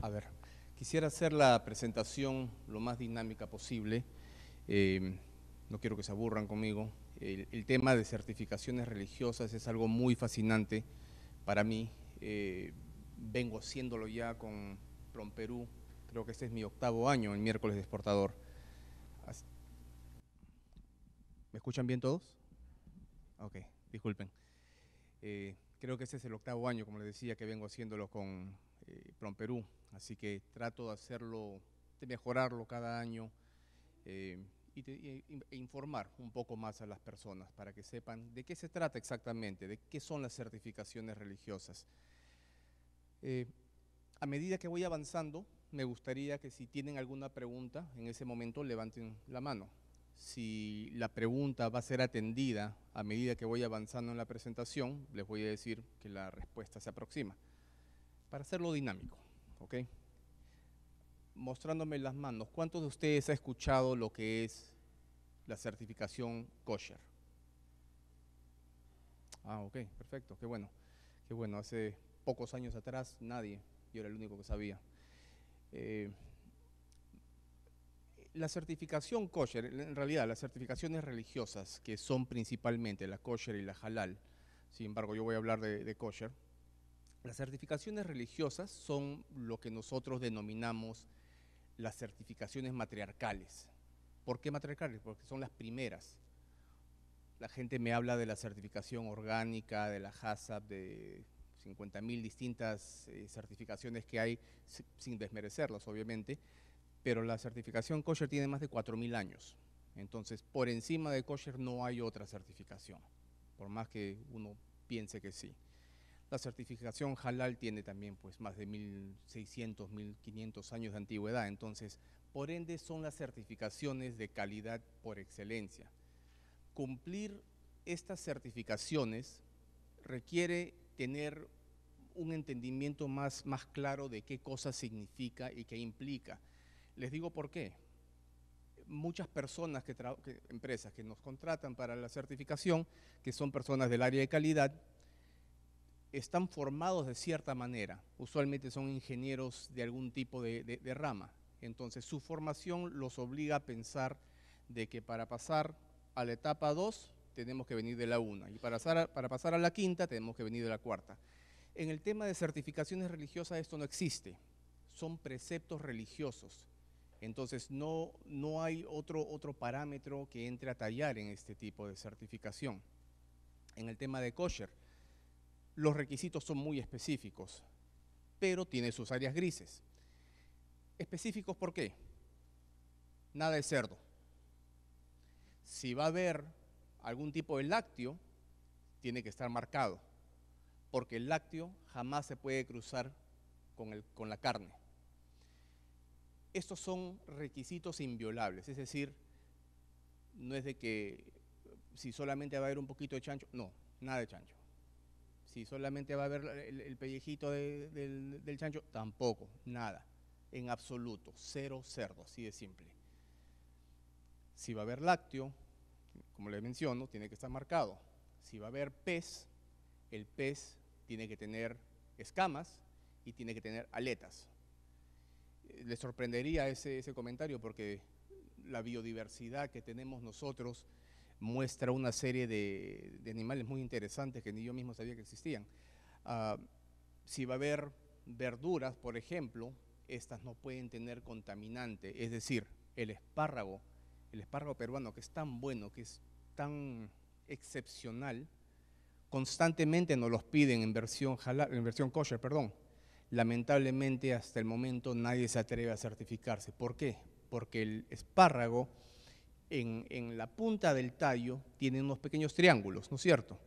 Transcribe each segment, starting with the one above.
A ver, quisiera hacer la presentación lo más dinámica posible. Em, no quiero que se aburran conmigo. El, tema de certificaciones religiosas es algo muy fascinante para mí. Eh, vengo haciéndolo ya con Prom Perú. Creo que este es mi octavo año en miércoles de exportador. ¿Me escuchan bien todos? Ok, disculpen. Eh, creo que este es el octavo año, como les decía, que vengo haciéndolo con eh, Prom Perú Así que trato de hacerlo, de mejorarlo cada año eh, y e informar un poco más a las personas para que sepan de qué se trata exactamente, de qué son las certificaciones religiosas. Eh, a medida que voy avanzando, me gustaría que si tienen alguna pregunta, en ese momento levanten la mano. Si la pregunta va a ser atendida a medida que voy avanzando en la presentación, les voy a decir que la respuesta se aproxima, para hacerlo dinámico. ¿ok? Mostrándome las manos, ¿cuántos de ustedes ha escuchado lo que es la certificación kosher? Ah, ok, perfecto, qué bueno. Qué bueno, hace pocos años atrás nadie, yo era el único que sabía. Eh, la certificación kosher, en realidad las certificaciones religiosas, que son principalmente la kosher y la halal, sin embargo yo voy a hablar de, de kosher, las certificaciones religiosas son lo que nosotros denominamos las certificaciones matriarcales. ¿Por qué matriarcales? Porque son las primeras. La gente me habla de la certificación orgánica, de la HACCP, de 50.000 distintas eh, certificaciones que hay, sin desmerecerlas, obviamente, pero la certificación kosher tiene más de 4.000 años. Entonces, por encima de kosher no hay otra certificación, por más que uno piense que sí. La certificación halal tiene también pues más de 1.600, 1.500 años de antigüedad, entonces por ende son las certificaciones de calidad por excelencia. Cumplir estas certificaciones requiere tener un entendimiento más, más claro de qué cosa significa y qué implica. Les digo por qué. Muchas personas, que, empresas que nos contratan para la certificación, que son personas del área de calidad, están formados de cierta manera. Usualmente son ingenieros de algún tipo de, rama. Entonces su formación los obliga a pensar de que para pasar a la etapa 2 tenemos que venir de la 1 y para pasar, a, para pasar a la quinta tenemos que venir de la cuarta. En el tema de certificaciones religiosas esto no existe, son preceptos religiosos. Entonces no, hay otro, otro parámetro que entre a tallar en este tipo de certificación. En el tema de kosher, los requisitos son muy específicos, pero tiene sus áreas grises. ¿Específicos por qué? Nada de cerdo. Si va a haber algún tipo de lácteo, tiene que estar marcado, porque el lácteo jamás se puede cruzar con, con la carne. Estos son requisitos inviolables, es decir, no es de que si solamente va a haber un poquito de chancho, no, nada de chancho si solamente va a haber el, pellejito del, chancho, tampoco, nada, en absoluto, cero cerdo, así de simple. Si va a haber lácteo, como le menciono, tiene que estar marcado. Si va a haber pez, el pez tiene que tener escamas y tiene que tener aletas. Le sorprendería ese, ese comentario porque la biodiversidad que tenemos nosotros muestra una serie de, animales muy interesantes que ni yo mismo sabía que existían. Ah, si va a haber verduras, por ejemplo, estas no pueden tener contaminante, es decir, el espárrago, el espárrago peruano que es tan bueno, que es tan excepcional, constantemente nos los piden en versión, en versión kosher, perdón. Lamentablemente hasta el momento nadie se atreve a certificarse. ¿Por qué? Porque el espárrago en, la punta del tallo tienen unos pequeños triángulos, ¿no es cierto?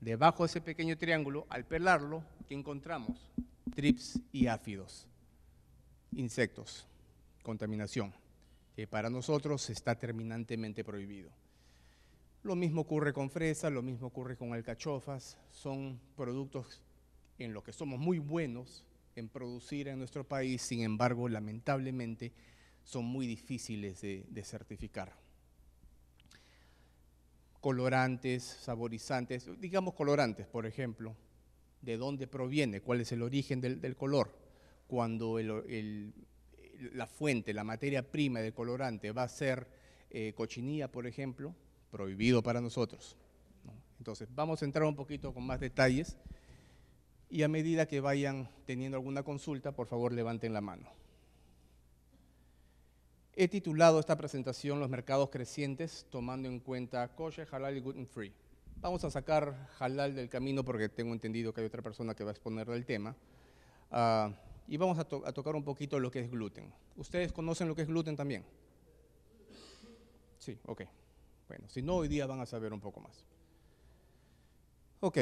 Debajo de ese pequeño triángulo, al pelarlo, ¿qué encontramos? Trips y áfidos, insectos, contaminación, que para nosotros está terminantemente prohibido. Lo mismo ocurre con fresa, lo mismo ocurre con alcachofas, son productos en los que somos muy buenos en producir en nuestro país, sin embargo, lamentablemente, son muy difíciles de certificar colorantes, saborizantes, digamos colorantes, por ejemplo, de dónde proviene, cuál es el origen del, color. Cuando la fuente, la materia prima del colorante va a ser eh, cochinilla, por ejemplo, prohibido para nosotros. Entonces, vamos a entrar un poquito con más detalles y a medida que vayan teniendo alguna consulta, por favor levanten la mano. He titulado esta presentación Los mercados crecientes, tomando en cuenta kosher, halal y gluten free. Vamos a sacar halal del camino porque tengo entendido que hay otra persona que va a exponer el tema. Ah, y vamos a, tocar un poquito lo que es gluten. ¿Ustedes conocen lo que es gluten también? Sí, ok. Bueno, si no, hoy día van a saber un poco más. Ok.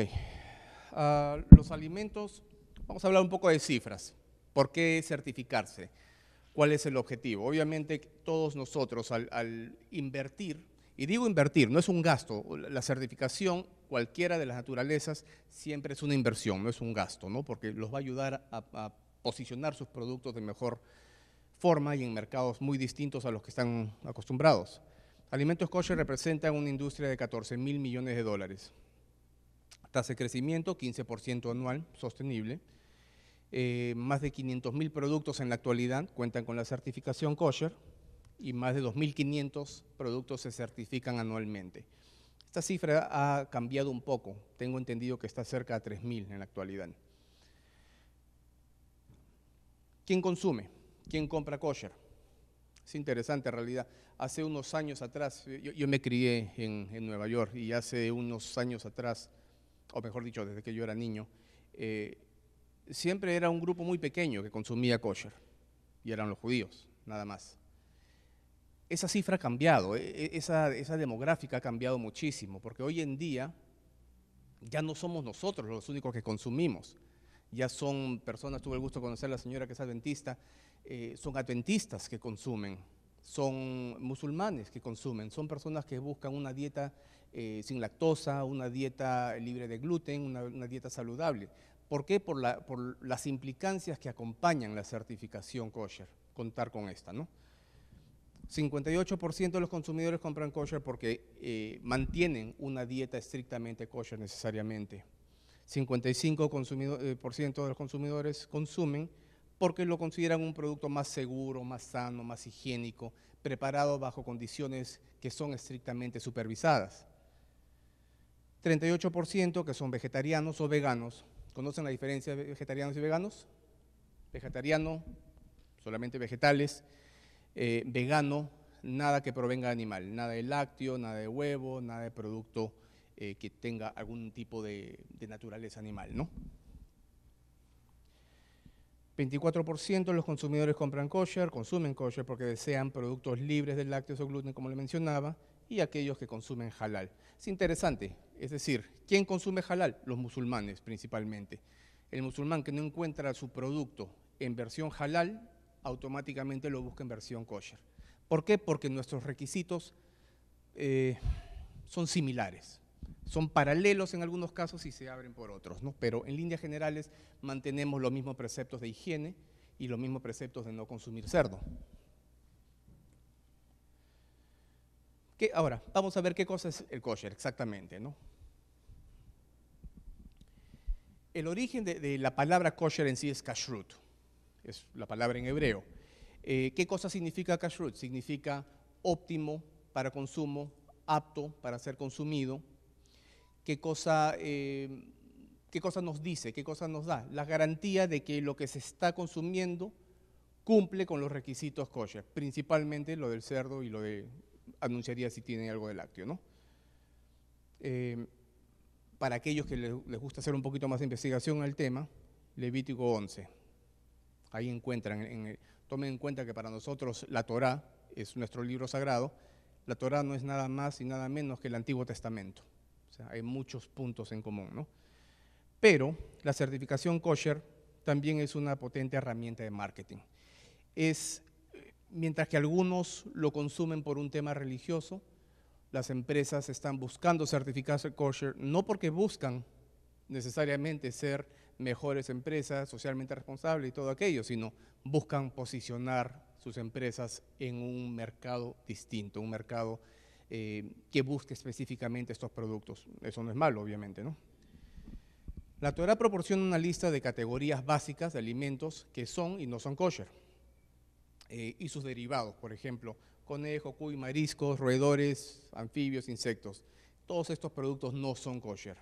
Ah, los alimentos, vamos a hablar un poco de cifras. ¿Por qué certificarse? cuál es el objetivo. Obviamente todos nosotros al, invertir, y digo invertir, no es un gasto, la certificación cualquiera de las naturalezas siempre es una inversión, no es un gasto, ¿no? porque los va a ayudar a, posicionar sus productos de mejor forma y en mercados muy distintos a los que están acostumbrados. Alimentos kosher representan una industria de 14 mil millones de dólares. Tasa de crecimiento, 15% anual, sostenible eh, más de 500.000 productos en la actualidad cuentan con la certificación kosher y más de 2.500 productos se certifican anualmente. Esta cifra ha cambiado un poco, tengo entendido que está cerca de 3.000 en la actualidad. ¿Quién consume? ¿Quién compra kosher? Es interesante en realidad. Hace unos años atrás, yo, me crié en, Nueva York y hace unos años atrás, o mejor dicho, desde que yo era niño, eh, siempre era un grupo muy pequeño que consumía kosher, y eran los judíos, nada más. Esa cifra ha cambiado, e, e, esa, demográfica ha cambiado muchísimo, porque hoy en día ya no somos nosotros los únicos que consumimos. Ya son personas, tuve el gusto de conocer a la señora que es adventista, eh, son adventistas que consumen, son musulmanes que consumen, son personas que buscan una dieta eh, sin lactosa, una dieta libre de gluten, una dieta saludable. ¿Por qué? Por, las implicancias que acompañan la certificación kosher, contar con esta, 58% de los consumidores compran kosher porque eh, mantienen una dieta estrictamente kosher necesariamente. 55% eh, de los consumidores consumen porque lo consideran un producto más seguro, más sano, más higiénico, preparado bajo condiciones que son estrictamente supervisadas. 38% que son vegetarianos o veganos ¿Conocen la diferencia de vegetarianos y veganos? Vegetariano, solamente vegetales. Eh, vegano, nada que provenga de animal, nada de lácteo, nada de huevo, nada de producto eh, que tenga algún tipo de, naturaleza animal, ¿no? 24% de los consumidores compran kosher, consumen kosher porque desean productos libres de lácteos o gluten, como le mencionaba, y aquellos que consumen halal. Es interesante, es decir, ¿quién consume halal? Los musulmanes principalmente. El musulmán que no encuentra su producto en versión halal, automáticamente lo busca en versión kosher. ¿Por qué? Porque nuestros requisitos eh, son similares, son paralelos en algunos casos y se abren por otros, ¿no? pero en líneas generales mantenemos los mismos preceptos de higiene y los mismos preceptos de no consumir cerdo. Ahora, vamos a ver qué cosa es el kosher exactamente. ¿no? El origen de, la palabra kosher en sí es kashrut, es la palabra en hebreo. Eh, ¿Qué cosa significa kashrut? Significa óptimo para consumo, apto para ser consumido. ¿Qué cosa, eh, ¿Qué cosa nos dice? ¿Qué cosa nos da? La garantía de que lo que se está consumiendo cumple con los requisitos kosher, principalmente lo del cerdo y lo de, anunciaría si tiene algo de lácteo, ¿no? Eh, para aquellos que les gusta hacer un poquito más de investigación al tema, Levítico 11. Ahí encuentran, en tomen en cuenta que para nosotros la Torá es nuestro libro sagrado, la Torá no es nada más y nada menos que el Antiguo Testamento. O sea, hay muchos puntos en común, ¿no? Pero la certificación kosher también es una potente herramienta de marketing. Es, mientras que algunos lo consumen por un tema religioso, las empresas están buscando certificarse kosher, no porque buscan necesariamente ser mejores empresas, socialmente responsables y todo aquello, sino buscan posicionar sus empresas en un mercado distinto, un mercado eh, que busque específicamente estos productos. Eso no es malo, obviamente, La Torah proporciona una lista de categorías básicas de alimentos que son y no son kosher eh, y sus derivados, por ejemplo, conejo, cuy, mariscos, roedores, anfibios, insectos. Todos estos productos no son kosher.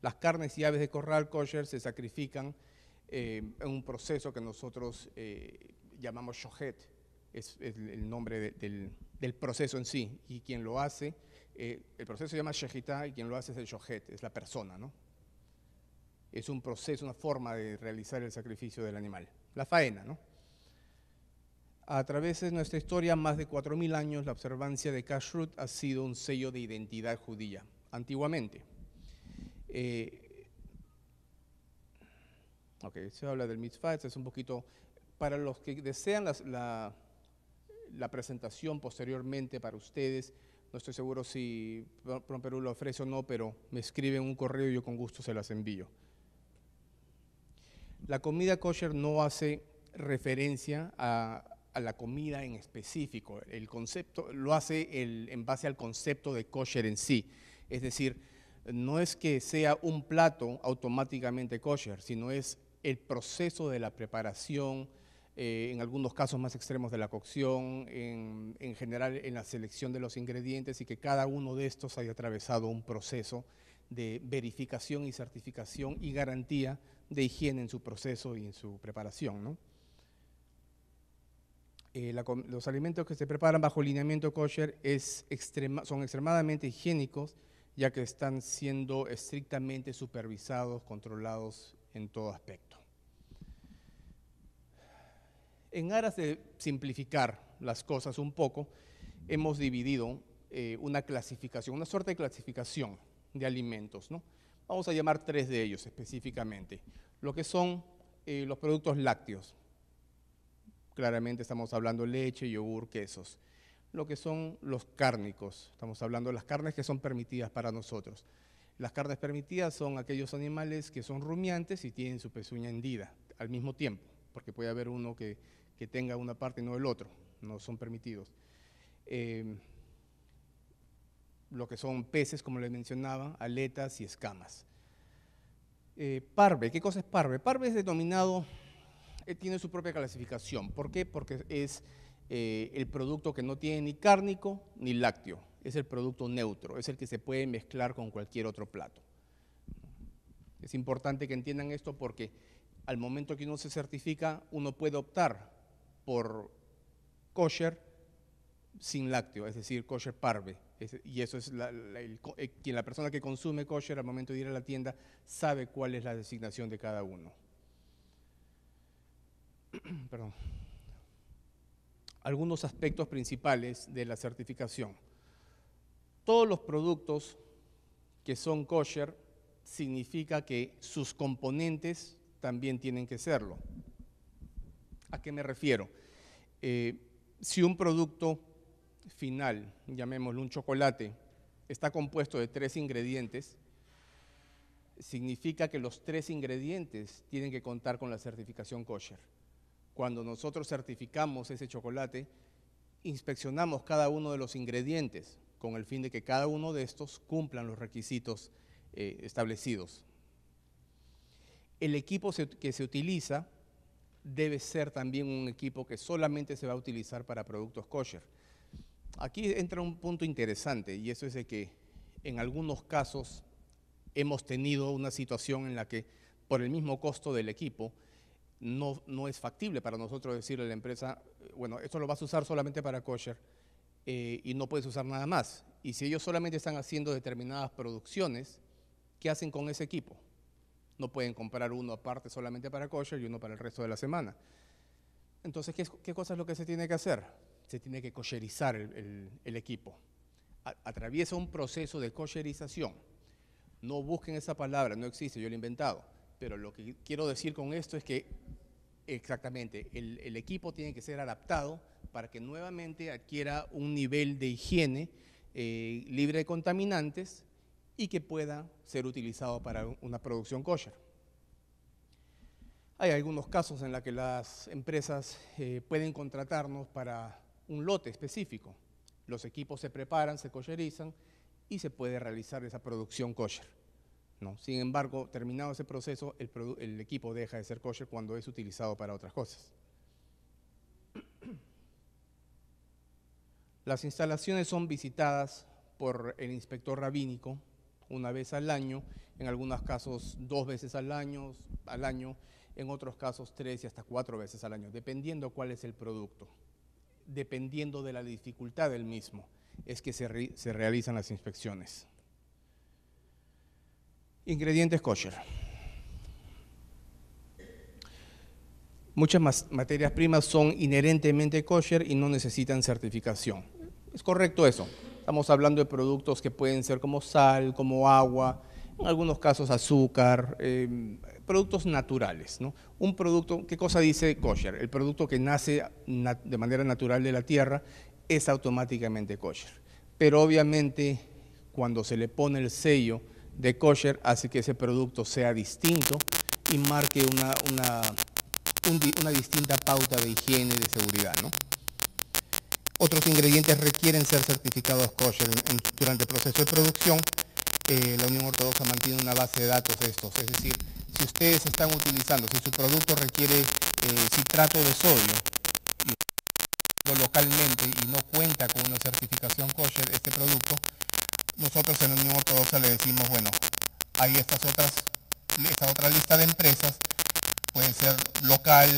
Las carnes y aves de corral kosher se sacrifican eh, en un proceso que nosotros eh, llamamos shohet, es, el nombre del, proceso en sí. Y quien lo hace, eh, el proceso se llama shehita y quien lo hace es el shohet, es la persona, ¿no? Es un proceso, una forma de realizar el sacrificio del animal, la faena, ¿no? A través de nuestra historia, más de 4.000 años, la observancia de Kashrut ha sido un sello de identidad judía, antiguamente. Eh, ok, se habla del mitzvah, es un poquito... Para los que desean la, presentación posteriormente para ustedes, no estoy seguro si Prom Perú lo ofrece o no, pero me escriben un correo y yo con gusto se las envío. La comida kosher no hace referencia a a la comida en específico. El concepto lo hace en base al concepto de kosher en sí. Es decir, no es que sea un plato automáticamente kosher, sino es el proceso de la preparación, eh, en algunos casos más extremos de la cocción, en, en, general en la selección de los ingredientes y que cada uno de estos haya atravesado un proceso de verificación y certificación y garantía de higiene en su proceso y en su preparación. ¿no? Eh, los alimentos que se preparan bajo lineamiento kosher es son extremadamente higiénicos, ya que están siendo estrictamente supervisados, controlados en todo aspecto. En aras de simplificar las cosas un poco, hemos dividido eh, una clasificación, una suerte de clasificación de alimentos. Vamos a llamar tres de ellos específicamente, lo que son eh, los productos lácteos, Claramente estamos hablando leche, yogur, quesos. Lo que son los cárnicos. Estamos hablando de las carnes que son permitidas para nosotros. Las carnes permitidas son aquellos animales que son rumiantes y tienen su pezuña hendida al mismo tiempo, porque puede haber uno que, tenga una parte y no el otro. No son permitidos. Em, lo que son peces, como les mencionaba, aletas y escamas. Eh, parve, ¿qué cosa es parve? Parve es denominado eh, tiene su propia clasificación. ¿Por qué? Porque es eh, el producto que no tiene ni cárnico ni lácteo. Es el producto neutro, es el que se puede mezclar con cualquier otro plato. Es importante que entiendan esto porque al momento que uno se certifica, uno puede optar por kosher sin lácteo, es decir, kosher parve. y eso es eh, quien la persona que consume kosher al momento de ir a la tienda sabe cuál es la designación de cada uno. perdón, algunos aspectos principales de la certificación. Todos los productos que son kosher significa que sus componentes también tienen que serlo. ¿A qué me refiero? Eh, si un producto final, llamémoslo un chocolate, está compuesto de tres ingredientes, significa que los tres ingredientes tienen que contar con la certificación kosher cuando nosotros certificamos ese chocolate, inspeccionamos cada uno de los ingredientes con el fin de que cada uno de estos cumplan los requisitos eh, establecidos. El equipo que se utiliza debe ser también un equipo que solamente se va a utilizar para productos kosher. Aquí entra un punto interesante y eso es de que en algunos casos hemos tenido una situación en la que por el mismo costo del equipo, no, no es factible para nosotros decirle a la empresa, eh, bueno, esto lo vas a usar solamente para kosher eh, y no puedes usar nada más. Y si ellos solamente están haciendo determinadas producciones, ¿qué hacen con ese equipo? No pueden comprar uno aparte solamente para kosher y uno para el resto de la semana. Entonces, ¿qué, qué cosa es lo que se tiene que hacer? Se tiene que kosherizar el, equipo. atraviesa un proceso de kosherización. No busquen esa palabra, no existe, yo lo he inventado pero lo que quiero decir con esto es que exactamente el, equipo tiene que ser adaptado para que nuevamente adquiera un nivel de higiene eh, libre de contaminantes y que pueda ser utilizado para una producción kosher. Hay algunos casos en los que las empresas eh, pueden contratarnos para un lote específico. Los equipos se preparan, se kosherizan y se puede realizar esa producción kosher. ¿no? Sin embargo, terminado ese proceso, el, equipo deja de ser kosher cuando es utilizado para otras cosas. Las instalaciones son visitadas por el inspector rabínico una vez al año, en algunos casos dos veces al año, al año, en otros casos tres y hasta cuatro veces al año, dependiendo cuál es el producto, dependiendo de la dificultad del mismo, es que se realizan las inspecciones. Ingredientes kosher. Muchas materias primas son inherentemente kosher y no necesitan certificación. Es correcto eso. Estamos hablando de productos que pueden ser como sal, como agua, en algunos casos azúcar, em, productos naturales. Un producto, ¿qué cosa dice kosher? El producto que nace de manera natural de la tierra es automáticamente kosher. Pero obviamente cuando se le pone el sello de kosher hace que ese producto sea distinto y marque una, una, distinta pauta de higiene y de seguridad. Otros ingredientes requieren ser certificados kosher durante el proceso de producción. Eh, la Unión Ortodoxa mantiene una base de datos de estos, es decir, si ustedes están utilizando, si su producto requiere eh, citrato de sodio, localmente y no cuenta con una certificación kosher este producto, nosotros en Unión Ortodoxa le decimos, bueno, hay estas otras, esta otra lista de empresas, pueden ser local,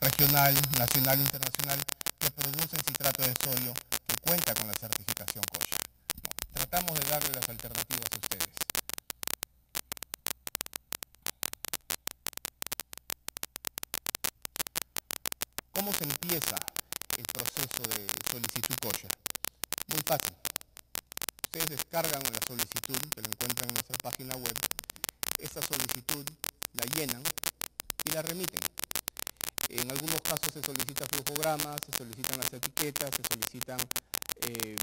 regional, nacional, internacional, que producen citrato de sodio que cuenta con la certificación kosher. tratamos de darle las alternativas a ustedes. ¿Cómo se empieza el proceso de solicitud kosher? Muy fácil ustedes descargan la solicitud, que la encuentran en nuestra página web, esa solicitud la llenan y la remiten. En algunos casos se solicita flujogramas, se solicitan las etiquetas, se solicitan, em,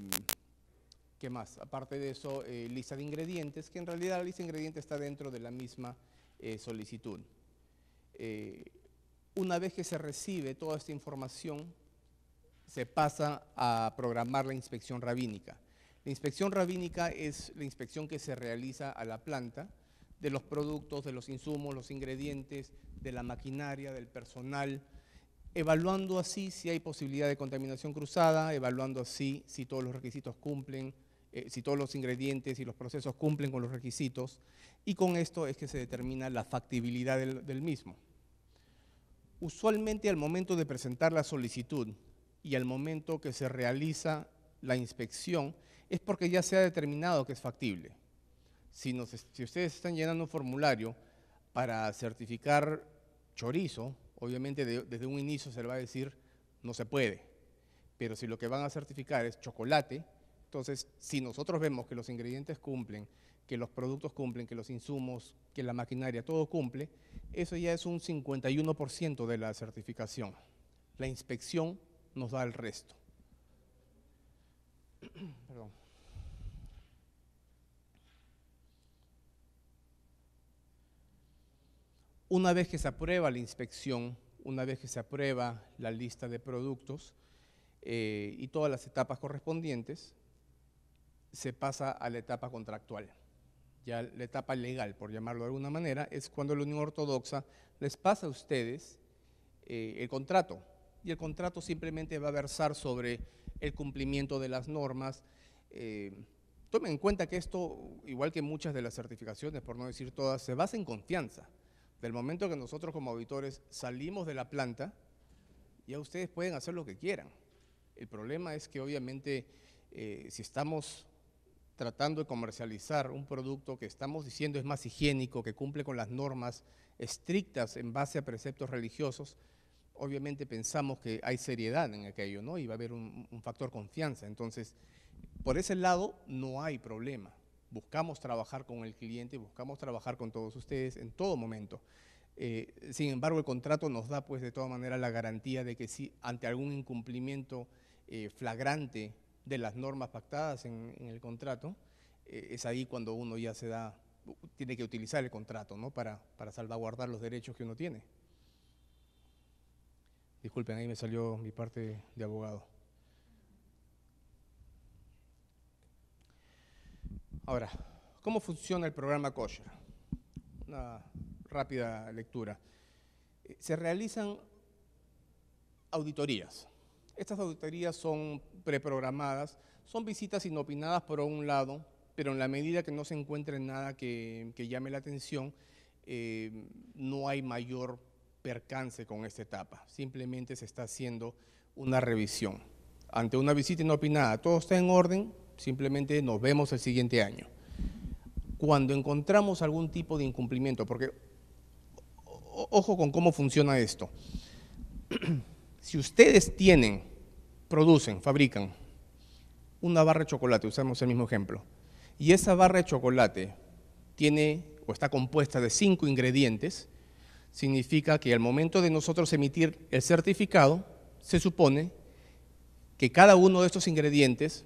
¿qué más? Aparte de eso, eh, lista de ingredientes, que en realidad la lista de ingredientes está dentro de la misma eh, solicitud. Eh, una vez que se recibe toda esta información, se pasa a programar la inspección rabínica. La inspección rabínica es la inspección que se realiza a la planta de los productos, de los insumos, los ingredientes, de la maquinaria, del personal, evaluando así si hay posibilidad de contaminación cruzada, evaluando así si todos los requisitos cumplen, eh, si todos los ingredientes y los procesos cumplen con los requisitos, y con esto es que se determina la factibilidad del mismo. Usualmente al momento de presentar la solicitud y al momento que se realiza la inspección, es porque ya se ha determinado que es factible. Si, si ustedes están llenando un formulario para certificar chorizo, obviamente desde un inicio se le va a decir no se puede. Pero si lo que van a certificar es chocolate, entonces si nosotros vemos que los ingredientes cumplen, que los productos cumplen, que los insumos, que la maquinaria, todo cumple, eso ya es un 51% de la certificación. La inspección nos da el resto. Perdón. Una vez que se aprueba la inspección, una vez que se aprueba la lista de productos eh, y todas las etapas correspondientes, se pasa a la etapa contractual. Ya la etapa legal, por llamarlo de alguna manera, es cuando la Unión Ortodoxa les pasa a ustedes eh, el contrato. Y el contrato simplemente va a versar sobre el cumplimiento de las normas. Eh, tomen en cuenta que esto, igual que muchas de las certificaciones, por no decir todas, se basa en confianza. Del momento que nosotros como auditores salimos de la planta, ya ustedes pueden hacer lo que quieran. El problema es que obviamente eh, si estamos tratando de comercializar un producto que estamos diciendo es más higiénico, que cumple con las normas estrictas en base a preceptos religiosos, obviamente pensamos que hay seriedad en aquello, ¿no? Y va a haber un factor confianza. Entonces, por ese lado no hay problema buscamos trabajar con el cliente, buscamos trabajar con todos ustedes en todo momento. Eh, sin embargo, el contrato nos da, pues, de toda manera la garantía de que si ante algún incumplimiento eh, flagrante de las normas pactadas en, el contrato, eh, es ahí cuando uno ya se da, tiene que utilizar el contrato, ¿no? Para, para salvaguardar los derechos que uno tiene. Disculpen, ahí me salió mi parte de abogado. Ahora, ¿cómo funciona el programa kosher? Una rápida lectura. Eh, se realizan auditorías. Estas auditorías son preprogramadas, son visitas inopinadas por un lado, pero en la medida que no se encuentre nada que, llame la atención, eh, no hay mayor percance con esta etapa. Simplemente se está haciendo una revisión. Ante una visita inopinada, todo está en orden, simplemente nos vemos el siguiente año. Cuando encontramos algún tipo de incumplimiento, porque ojo con cómo funciona esto. si ustedes tienen, producen, fabrican una barra de chocolate, usamos el mismo ejemplo, y esa barra de chocolate tiene o está compuesta de cinco ingredientes, significa que al momento de nosotros emitir el certificado, se supone que cada uno de estos ingredientes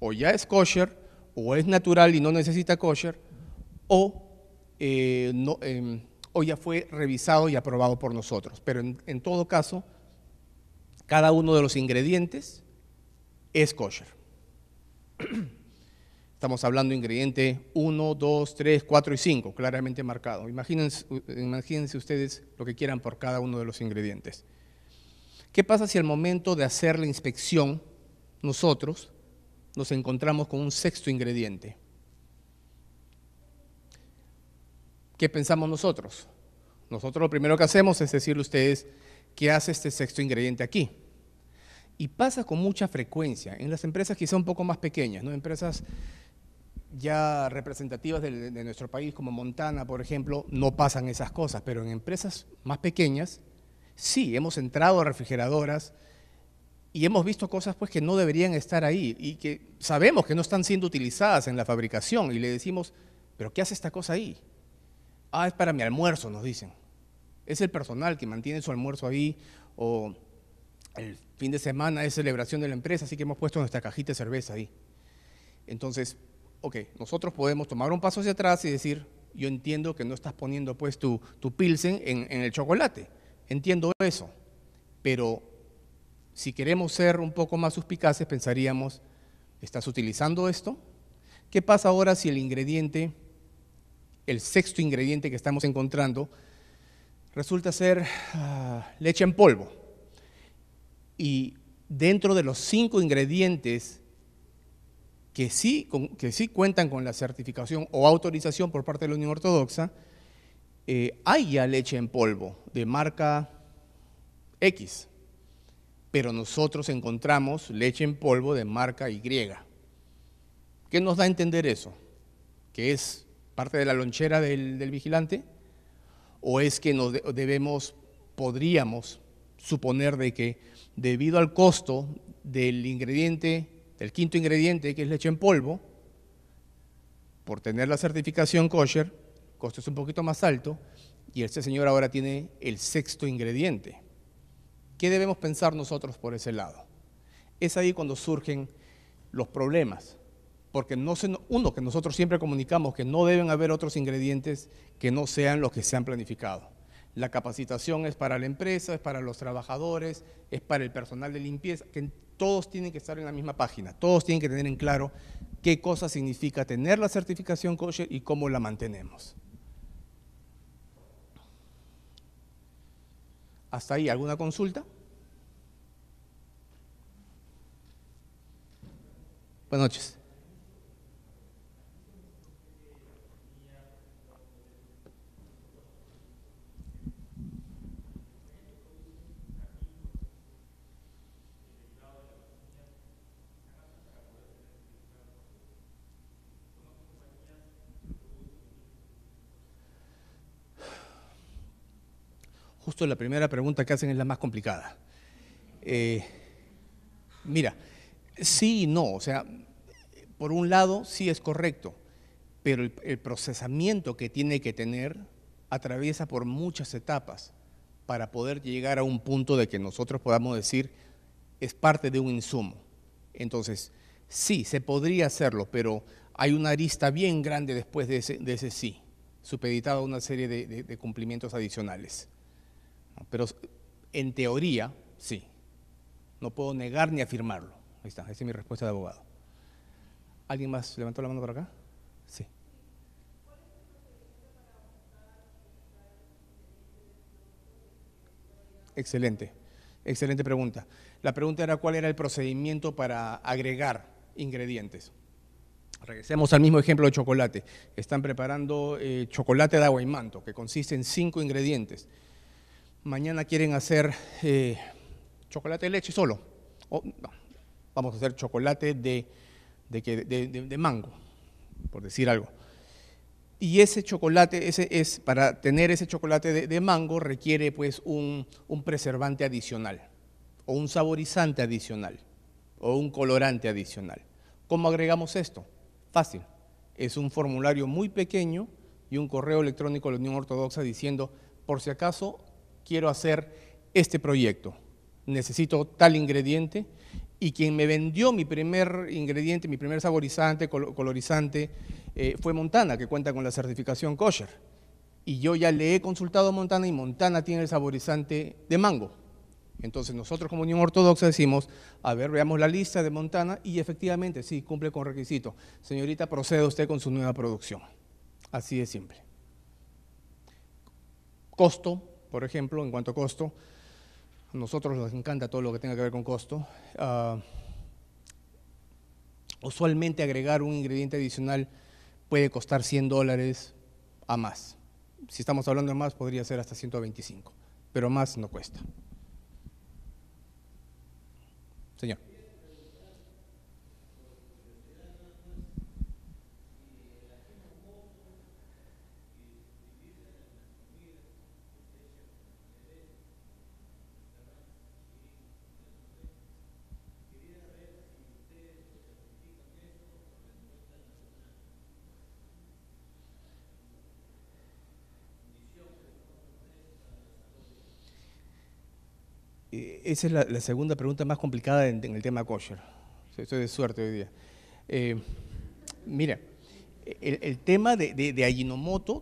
o ya es kosher, o es natural y no necesita kosher, o, eh, em, ya fue revisado y aprobado por nosotros. Pero en, todo caso, cada uno de los ingredientes es kosher. Estamos hablando de ingrediente 1, 2, 3, 4 y 5, claramente marcado. Imagínense, imagínense, ustedes lo que quieran por cada uno de los ingredientes. ¿Qué pasa si al momento de hacer la inspección, nosotros nos encontramos con un sexto ingrediente. ¿Qué pensamos nosotros? Nosotros lo primero que hacemos es decirle a ustedes, ¿qué hace este sexto ingrediente aquí? Y pasa con mucha frecuencia, en las empresas quizá un poco más pequeñas, ¿no? empresas ya representativas de, de nuestro país, como Montana, por ejemplo, no pasan esas cosas, pero en empresas más pequeñas, sí, hemos entrado a refrigeradoras, y hemos visto cosas pues que no deberían estar ahí y que sabemos que no están siendo utilizadas en la fabricación y le decimos, pero ¿qué hace esta cosa ahí? Ah, es para mi almuerzo, nos dicen. Es el personal que mantiene su almuerzo ahí o el fin de semana es celebración de la empresa, así que hemos puesto nuestra cajita de cerveza ahí. Entonces, ok, nosotros podemos tomar un paso hacia atrás y decir, yo entiendo que no estás poniendo pues tu, tu pilsen en, en el chocolate, entiendo eso, pero si queremos ser un poco más suspicaces, pensaríamos, ¿estás utilizando esto? ¿Qué pasa ahora si el ingrediente, el sexto ingrediente que estamos encontrando, resulta ser ah, leche en polvo? Y dentro de los cinco ingredientes que sí, que cuentan con la certificación o autorización por parte de la Unión Ortodoxa, eh, hay ya leche en polvo de marca X pero nosotros encontramos leche en polvo de marca Y. ¿Qué nos da a entender eso? ¿Que es parte de la lonchera del, vigilante? ¿O es que nos debemos, podríamos suponer de que debido al costo del ingrediente, del quinto ingrediente que es leche en polvo, por tener la certificación kosher, el costo es un poquito más alto, y este señor ahora tiene el sexto ingrediente. ¿Qué debemos pensar nosotros por ese lado? Es ahí cuando surgen los problemas, porque no uno que nosotros siempre comunicamos que no deben haber otros ingredientes que no sean los que se han planificado. La capacitación es para la empresa, es para los trabajadores, es para el personal de limpieza, que todos tienen que estar en la misma página, todos tienen que tener en claro qué cosa significa tener la certificación kosher y cómo la mantenemos. Hasta ahí, ¿alguna consulta? Buenas noches. justo la primera pregunta que hacen es la más complicada. Eh, mira, sí y no, o sea, por un lado sí es correcto, pero el, procesamiento que tiene que tener atraviesa por muchas etapas para poder llegar a un punto de que nosotros podamos decir es parte de un insumo. Entonces, sí, se podría hacerlo, pero hay una arista bien grande después de ese, sí, supeditado a una serie de cumplimientos adicionales. Pero en teoría, sí. No puedo negar ni afirmarlo. Ahí está, esa es mi respuesta de abogado. ¿Alguien más levantó la mano por acá? Sí. Excelente, excelente pregunta. La pregunta era cuál era el procedimiento para agregar ingredientes. Regresemos al mismo ejemplo de chocolate. Están preparando eh, chocolate de agua y manto, que consiste en cinco ingredientes. Mañana quieren hacer eh, chocolate de leche solo. O, vamos a hacer chocolate de, de, mango, por decir algo. Y ese chocolate, ese es, para tener ese chocolate de, mango requiere pues un, un preservante adicional, o un saborizante adicional, o un colorante adicional. ¿Cómo agregamos esto? Fácil. Es un formulario muy pequeño y un correo electrónico de la Unión Ortodoxa diciendo, por si acaso quiero hacer este proyecto, necesito tal ingrediente y quien me vendió mi primer ingrediente, mi primer saborizante, colorizante, eh, fue Montana, que cuenta con la certificación kosher. Y yo ya le he consultado a Montana y Montana tiene el saborizante de mango. Entonces nosotros como Unión Ortodoxa decimos, a ver, veamos la lista de Montana y efectivamente sí, cumple con requisito. Señorita, proceda usted con su nueva producción. Así de simple. Costo, por ejemplo, en cuanto a costo. A nosotros nos encanta todo lo que tenga que ver con costo. Ah, usualmente agregar un ingrediente adicional puede costar 100 dólares a más. Si estamos hablando de más, podría ser hasta 125, pero más no cuesta. Señor. esa es la, segunda pregunta más complicada en, el tema kosher. Estoy de suerte hoy día. Eh, mira, el, tema de, de,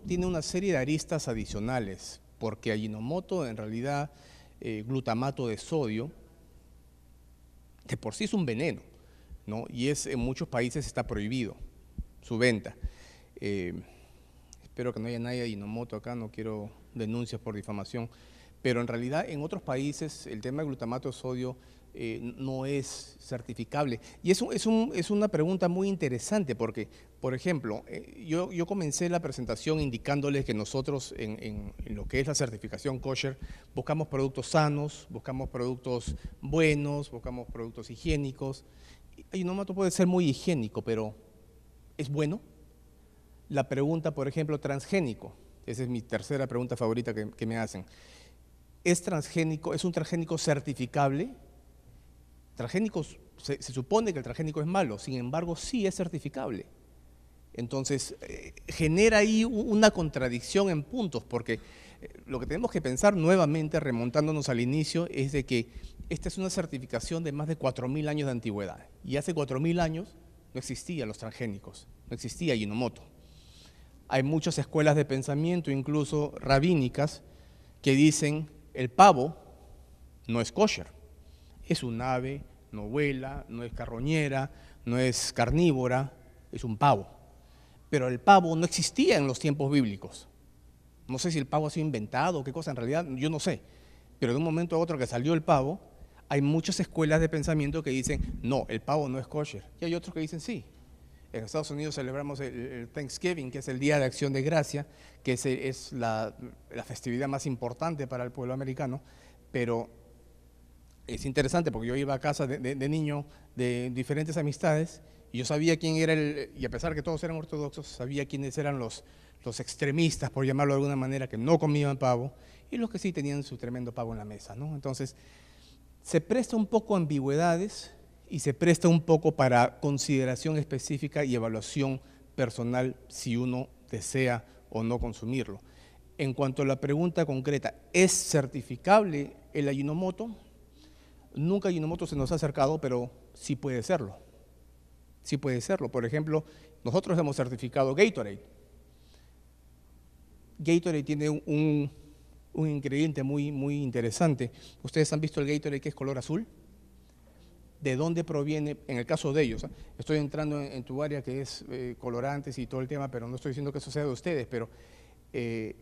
tiene una serie de aristas adicionales, porque Ajinomoto en realidad, eh, glutamato de sodio, que por sí es un veneno, ¿no? Y en muchos países está prohibido su venta. Eh, espero que no haya nadie de Ajinomoto acá, no quiero denuncias por difamación. Pero en realidad en otros países el tema de glutamato de sodio eh, no es certificable. Y es, es, una pregunta muy interesante porque, por ejemplo, eh, yo, comencé la presentación indicándoles que nosotros en, lo que es la certificación kosher buscamos productos sanos, buscamos productos buenos, buscamos productos higiénicos. Y un puede ser muy higiénico, pero ¿es bueno? La pregunta, por ejemplo, transgénico. Esa es mi tercera pregunta favorita que me hacen es transgénico, es un transgénico certificable. Transgénicos, se, supone que el transgénico es malo, sin embargo, sí es certificable. Entonces, eh, genera ahí una contradicción en puntos, porque eh, lo que tenemos que pensar nuevamente, remontándonos al inicio, es de que esta es una certificación de más de 4.000 años de antigüedad. Y hace 4.000 años no existían los transgénicos, no existía Yinomoto. Hay muchas escuelas de pensamiento, incluso rabínicas, que dicen el pavo no es kosher, es un ave, no vuela, no es carroñera, no es carnívora, es un pavo. Pero el pavo no existía en los tiempos bíblicos. No sé si el pavo ha sido inventado, qué cosa, en realidad yo no sé. Pero de un momento a otro que salió el pavo, hay muchas escuelas de pensamiento que dicen, no, el pavo no es kosher. Y hay otros que dicen, sí, en Estados Unidos celebramos el, Thanksgiving, que es el Día de Acción de Gracia, que es, la, festividad más importante para el pueblo americano, pero es interesante porque yo iba a casa de, niño de diferentes amistades y yo sabía quién era el, y a pesar que todos eran ortodoxos, sabía quiénes eran los, los extremistas, por llamarlo de alguna manera, que no comían pavo y los que sí tenían su tremendo pavo en la mesa. Entonces, se presta un poco ambigüedades y se presta un poco para consideración específica y evaluación personal si uno desea o no consumirlo. En cuanto a la pregunta concreta, ¿es certificable el Ayunomoto? Nunca Ayunomoto se nos ha acercado, pero sí puede serlo. Sí puede serlo. Por ejemplo, nosotros hemos certificado Gatorade. Gatorade tiene un, un ingrediente muy, muy interesante. ¿Ustedes han visto el Gatorade que es color azul? de dónde proviene, en el caso de ellos, ¿ah? estoy entrando en, tu área que es eh, colorantes y todo el tema, pero no estoy diciendo que eso sea de ustedes, pero eh,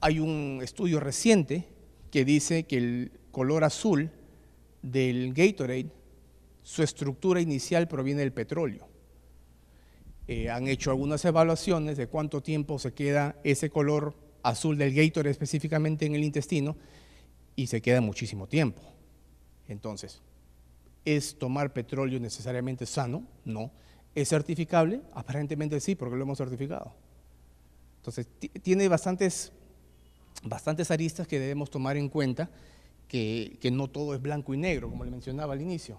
hay un estudio reciente que dice que el color azul del Gatorade, su estructura inicial proviene del petróleo. Eh, han hecho algunas evaluaciones de cuánto tiempo se queda ese color azul del Gatorade específicamente en el intestino y se queda muchísimo tiempo. Entonces, es tomar petróleo necesariamente sano, no. ¿Es certificable? Aparentemente sí, porque lo hemos certificado. Entonces, tiene bastantes, bastantes aristas que debemos tomar en cuenta, que no todo es blanco y negro, como le mencionaba al inicio.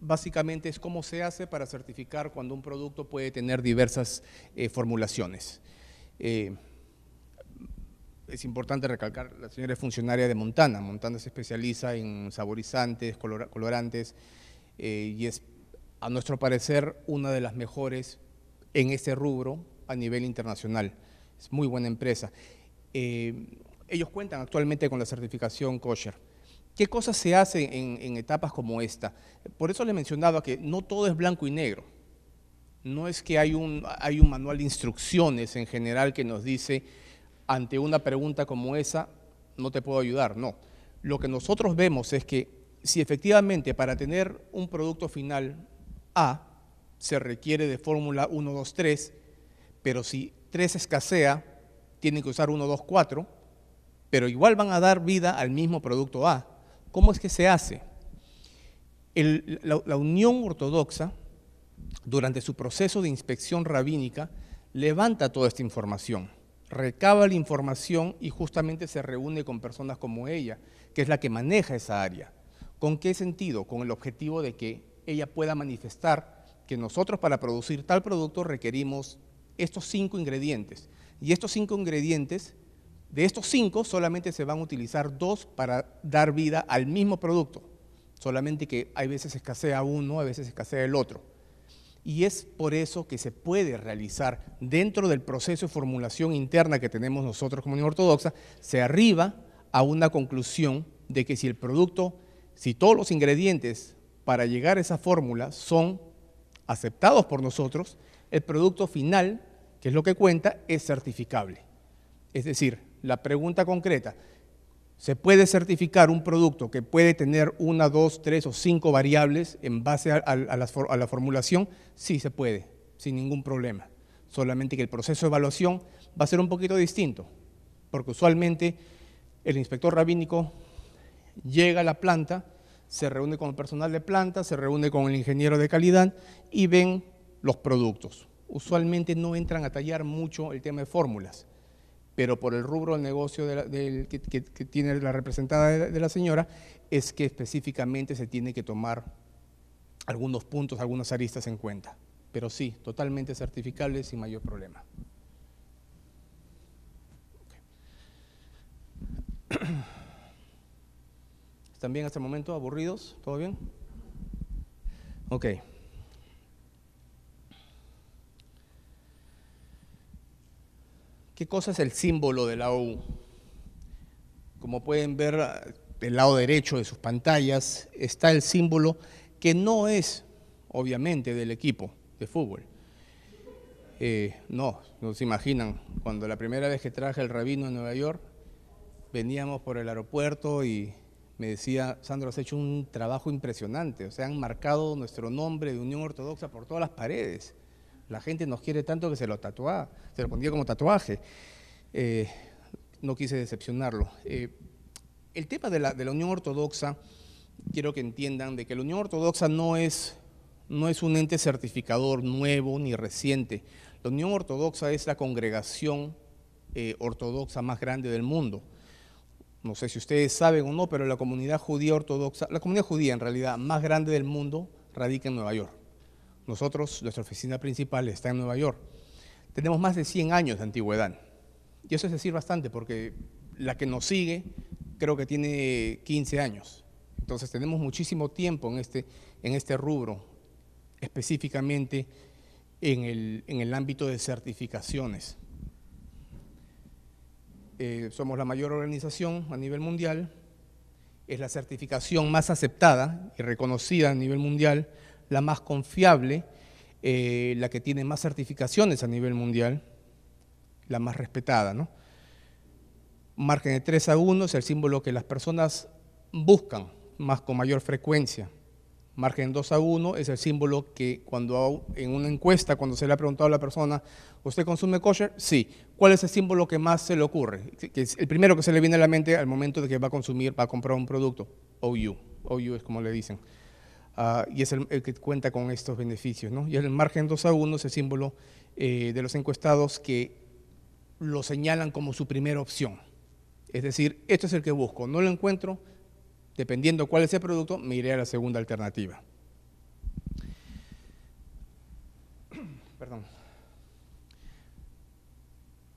básicamente es cómo se hace para certificar cuando un producto puede tener diversas eh, formulaciones. Eh, es importante recalcar, la señora es funcionaria de Montana. Montana se especializa en saborizantes, colorantes, eh, y es, a nuestro parecer, una de las mejores en ese rubro a nivel internacional. Es muy buena empresa. ellos cuentan actualmente con la certificación kosher. ¿Qué cosas se hacen en, etapas como esta? Por eso le mencionaba que no todo es blanco y negro. No es que hay un, hay un manual de instrucciones en general que nos dice, ante una pregunta como esa, no te puedo ayudar. No. Lo que nosotros vemos es que si efectivamente para tener un producto final A se requiere de fórmula 1, 2, 3, pero si 3 escasea, tienen que usar 1, 2, 4, pero igual van a dar vida al mismo producto A. ¿Cómo es que se hace? la Unión Ortodoxa, durante su proceso de inspección rabínica, levanta toda esta información, recaba la información y justamente se reúne con personas como ella, que es la que maneja esa área. ¿Con qué sentido? Con el objetivo de que ella pueda manifestar que nosotros para producir tal producto requerimos estos cinco ingredientes. Y estos cinco ingredientes de estos cinco, solamente se van a utilizar dos para dar vida al mismo producto, solamente que hay veces escasea uno, a veces escasea el otro. Y es por eso que se puede realizar dentro del proceso de formulación interna que tenemos nosotros como Unión Ortodoxa, se arriba a una conclusión de que si el producto, si todos los ingredientes para llegar a esa fórmula son aceptados por nosotros, el producto final, que es lo que cuenta, es certificable. Es decir, la pregunta concreta, ¿se puede certificar un producto que puede tener una, dos, tres o cinco variables en base a, la formulación? Sí se puede, sin ningún problema. Solamente que el proceso de evaluación va a ser un poquito distinto, porque usualmente el inspector rabínico llega a la planta, se reúne con el personal de planta, se reúne con el ingeniero de calidad y ven los productos. Usualmente no entran a tallar mucho el tema de fórmulas pero por el rubro del negocio que, tiene la representada de, la señora, es que específicamente se tiene que tomar algunos puntos, algunas aristas en cuenta. Pero sí, totalmente certificables, sin mayor problema. ¿Están bien hasta el momento? ¿Aburridos? ¿Todo bien? Ok. ¿Qué cosa es el símbolo de la OU? Como pueden ver ah, del lado derecho de sus pantallas está el símbolo que no es, obviamente, del equipo de fútbol. Eh, no, no se imaginan, cuando la primera vez que traje el rabino en Nueva York, veníamos por el aeropuerto y me decía, Sandro, has hecho un trabajo impresionante, o sea, han marcado nuestro nombre de Unión Ortodoxa por todas las paredes. La gente nos quiere tanto que se lo tatuaba, se lo ponía como tatuaje. Eh, no quise decepcionarlo. Eh, el tema de la, Unión Ortodoxa, quiero que entiendan de que la Unión Ortodoxa no es, no es un ente certificador nuevo ni reciente. La Unión Ortodoxa es la congregación eh, ortodoxa más grande del mundo. No sé si ustedes saben o no, pero la comunidad judía ortodoxa, la comunidad judía en realidad más grande del mundo, radica en Nueva York. Nosotros, nuestra oficina principal está en Nueva York. Tenemos más de 100 años de antigüedad. Y eso es decir bastante, porque la que nos sigue creo que tiene 15 años. Entonces tenemos muchísimo tiempo en este, este rubro, específicamente en el, ámbito de certificaciones. Eh, somos la mayor organización a nivel mundial, es la certificación más aceptada y reconocida a nivel mundial la más confiable, eh, la que tiene más certificaciones a nivel mundial, la más respetada. ¿no? Margen de 3 a 1 es el símbolo que las personas buscan más con mayor frecuencia. Margen 2 a 1 es el símbolo que cuando en una encuesta, cuando se le ha preguntado a la persona, ¿usted consume kosher? Sí. ¿Cuál es el símbolo que más se le ocurre? Que es el primero que se le viene a la mente al momento de que va a consumir, va a comprar un producto. OU. OU es como le dicen. Ah, y es el, que cuenta con estos beneficios. ¿no? Y el margen 2 a 1 es el símbolo eh, de los encuestados que lo señalan como su primera opción. Es decir, esto es el que busco, no lo encuentro, dependiendo cuál es el producto, me iré a la segunda alternativa. Perdón.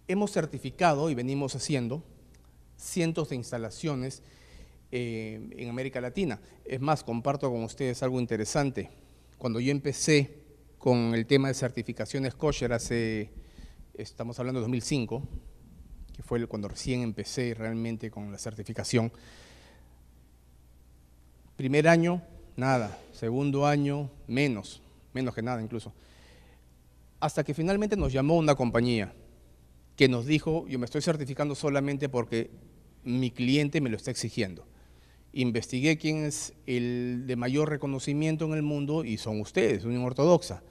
Hemos certificado y venimos haciendo cientos de instalaciones eh, en América Latina. Es más, comparto con ustedes algo interesante. Cuando yo empecé con el tema de certificaciones kosher hace, estamos hablando de 2005, que fue cuando recién empecé realmente con la certificación. Primer año, nada. Segundo año, menos. Menos que nada incluso. Hasta que finalmente nos llamó una compañía que nos dijo, yo me estoy certificando solamente porque mi cliente me lo está exigiendo investigué quién es el de mayor reconocimiento en el mundo y son ustedes, Unión Ortodoxa.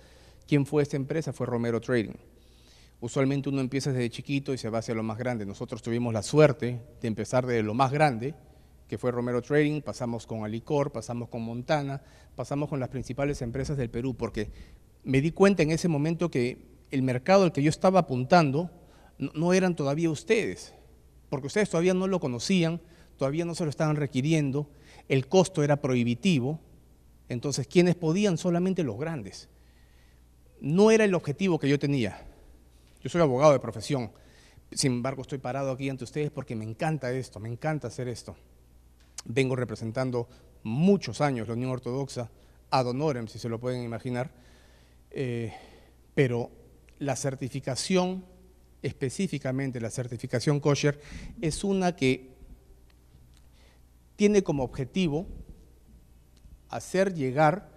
¿Quién fue esta empresa? Fue Romero Trading. Usualmente uno empieza desde chiquito y se va hacia lo más grande. Nosotros tuvimos la suerte de empezar desde lo más grande, que fue Romero Trading, pasamos con Alicor, pasamos con Montana, pasamos con las principales empresas del Perú, porque me di cuenta en ese momento que el mercado al que yo estaba apuntando no, no eran todavía ustedes, porque ustedes todavía no lo conocían, todavía no se lo estaban requiriendo, el costo era prohibitivo, entonces quienes podían solamente los grandes. No era el objetivo que yo tenía. Yo soy abogado de profesión, sin embargo estoy parado aquí ante ustedes porque me encanta esto, me encanta hacer esto. Vengo representando muchos años la Unión Ortodoxa, ad honorem, si se lo pueden imaginar, eh, pero la certificación, específicamente la certificación kosher, es una que tiene como objetivo hacer llegar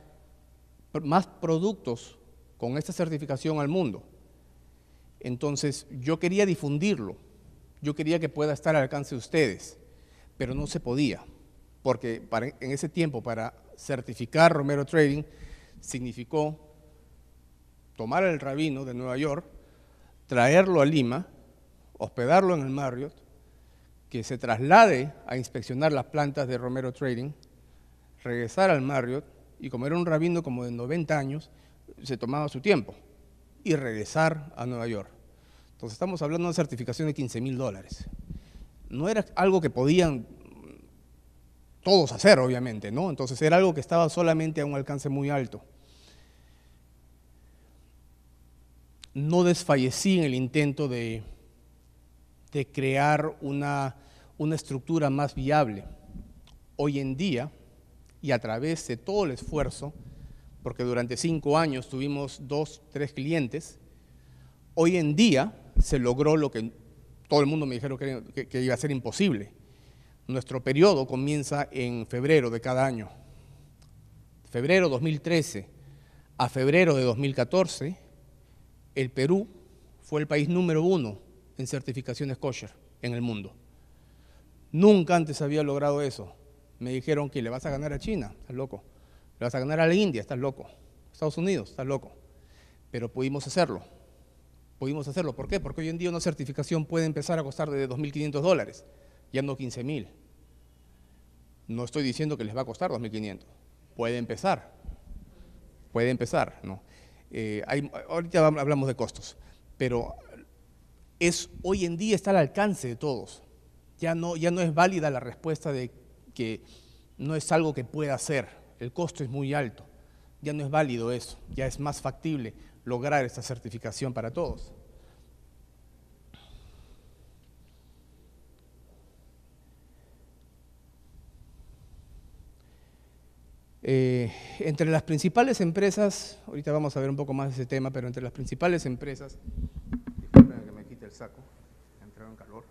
más productos con esta certificación al mundo. Entonces, yo quería difundirlo, yo quería que pueda estar al alcance de ustedes, pero no se podía, porque en ese tiempo para certificar Romero Trading significó tomar el rabino de Nueva York, traerlo a Lima, hospedarlo en el Marriott, que se traslade a inspeccionar las plantas de Romero Trading, regresar al Marriott y como era un rabino como de 90 años, se tomaba su tiempo y regresar a Nueva York. Entonces estamos hablando de una certificación de 15 mil dólares. No era algo que podían todos hacer, obviamente, ¿no? Entonces era algo que estaba solamente a un alcance muy alto. No desfallecí en el intento de, de crear una una estructura más viable. Hoy en día, y a través de todo el esfuerzo, porque durante cinco años tuvimos dos, tres clientes, hoy en día se logró lo que todo el mundo me dijeron que, iba a ser imposible. Nuestro periodo comienza en febrero de cada año. Febrero 2013 a febrero de 2014, el Perú fue el país número uno en certificaciones kosher en el mundo. Nunca antes había logrado eso. Me dijeron que le vas a ganar a China, estás loco. Le vas a ganar a la India, estás loco. Estados Unidos, estás loco. Pero pudimos hacerlo. Pudimos hacerlo. ¿Por qué? Porque hoy en día una certificación puede empezar a costar desde 2.500 dólares, ya no 15.000. No estoy diciendo que les va a costar 2.500. Puede empezar. Puede empezar, ¿no? Eh, ahorita hablamos de costos, pero es, hoy en día está al alcance de todos ya no, ya no es válida la respuesta de que no es algo que pueda hacer, el costo es muy alto, ya no es válido eso, ya es más factible lograr esta certificación para todos. Eh, entre las principales empresas, ahorita vamos a ver un poco más de ese tema, pero entre las principales empresas, disculpen que me quite el saco, entraron calor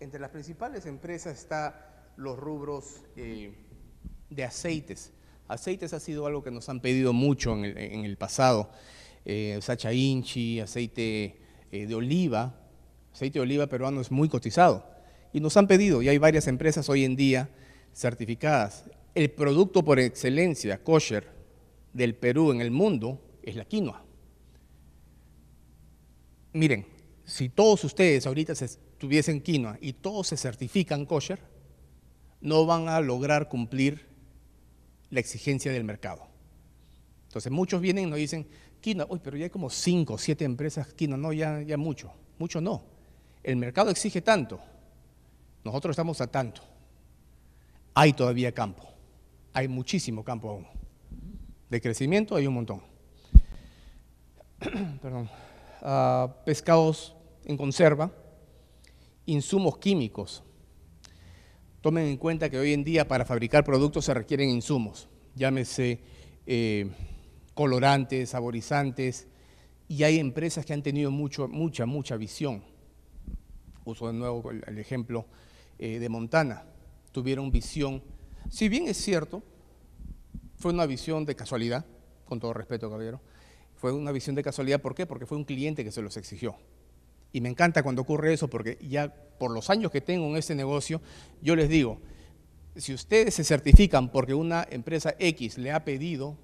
entre las principales empresas está los rubros eh, de aceites. Aceites ha sido algo que nos han pedido mucho en el, pasado. Eh, Sacha Inchi, aceite eh, de oliva, aceite de oliva peruano es muy cotizado. Y nos han pedido, y hay varias empresas hoy en día certificadas. El producto por excelencia, kosher, del Perú en el mundo es la quinoa. Miren, si todos ustedes ahorita estuviesen quinoa y todos se certifican kosher, no van a lograr cumplir la exigencia del mercado. Entonces muchos vienen y nos dicen, quinoa, uy, pero ya hay como cinco o siete empresas quinoa, no, ya, ya mucho, mucho no. El mercado exige tanto, nosotros estamos a tanto. Hay todavía campo, hay muchísimo campo aún. De crecimiento hay un montón. Perdón. Ah, pescados en conserva, insumos químicos. Tomen en cuenta que hoy en día para fabricar productos se requieren insumos, llámese eh, colorantes, saborizantes, y hay empresas que han tenido mucho, mucha, mucha visión. Uso de nuevo el, ejemplo eh, de Montana. Tuvieron visión, si bien es cierto, fue una visión de casualidad, con todo respeto, caballero, fue una visión de casualidad, ¿por qué? Porque fue un cliente que se los exigió. Y me encanta cuando ocurre eso porque ya por los años que tengo en este negocio, yo les digo, si ustedes se certifican porque una empresa X le ha pedido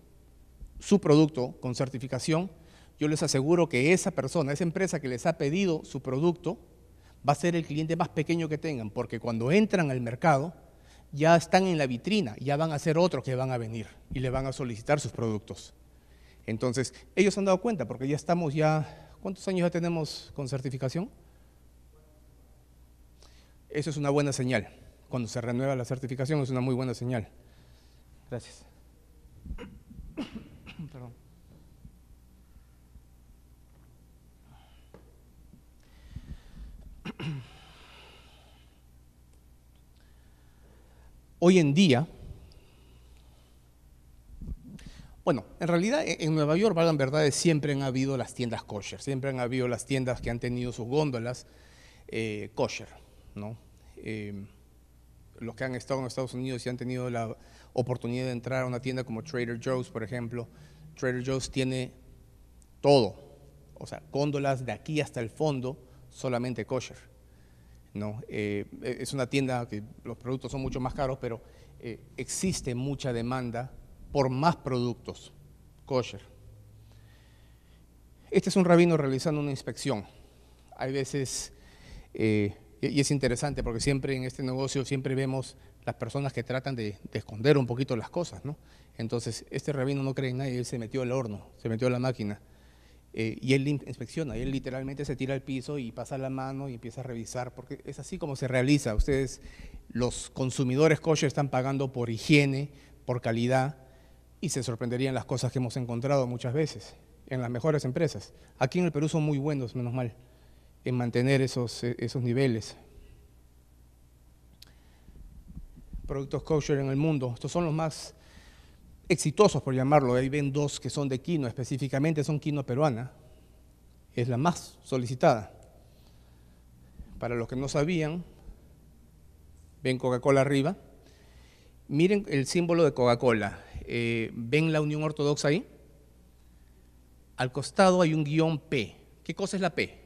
su producto con certificación, yo les aseguro que esa persona, esa empresa que les ha pedido su producto, va a ser el cliente más pequeño que tengan, porque cuando entran al mercado ya están en la vitrina, ya van a ser otros que van a venir y le van a solicitar sus productos. Entonces, ellos han dado cuenta, porque ya estamos ya ¿Cuántos años ya tenemos con certificación? Eso es una buena señal. Cuando se renueva la certificación es una muy buena señal. Gracias. Perdón. Hoy en día, Bueno, en realidad e-, en Nueva York, valgan verdades, siempre han habido las tiendas kosher, siempre han habido las tiendas que han tenido sus góndolas eh, kosher, ¿no? Em, los que han estado en Estados Unidos y han tenido la oportunidad de entrar a una tienda como Trader Joe's, por ejemplo, Trader Joe's tiene todo, o sea, góndolas de aquí hasta el fondo, solamente kosher, ¿no? Eh, e-, es una tienda que los productos son mucho más caros, pero eh, existe mucha demanda por más productos kosher. Este es un rabino realizando una inspección. Hay veces, eh, y es interesante porque siempre en este negocio siempre vemos las personas que tratan de, esconder un poquito las cosas, ¿no? Entonces, este rabino no cree en nadie, él se metió al horno, se metió a la máquina. Eh, y él inspecciona, y él literalmente se tira al piso y pasa la mano y empieza a revisar, porque es así como se realiza. Ustedes, los consumidores kosher, están pagando por higiene, por calidad, y se sorprenderían las cosas que hemos encontrado muchas veces en las mejores empresas. Aquí en el Perú son muy buenos, menos mal, en mantener esos, eh, esos niveles. Productos kosher en el mundo, estos son los más exitosos, por llamarlo. Ahí ven dos que son de quino específicamente son quinoa peruana. Es la más solicitada. Para los que no sabían, ven Coca-Cola arriba. Miren el símbolo de Coca-Cola. Eh, ven la Unión Ortodoxa ahí. Al costado hay un guión P. ¿Qué cosa es la P?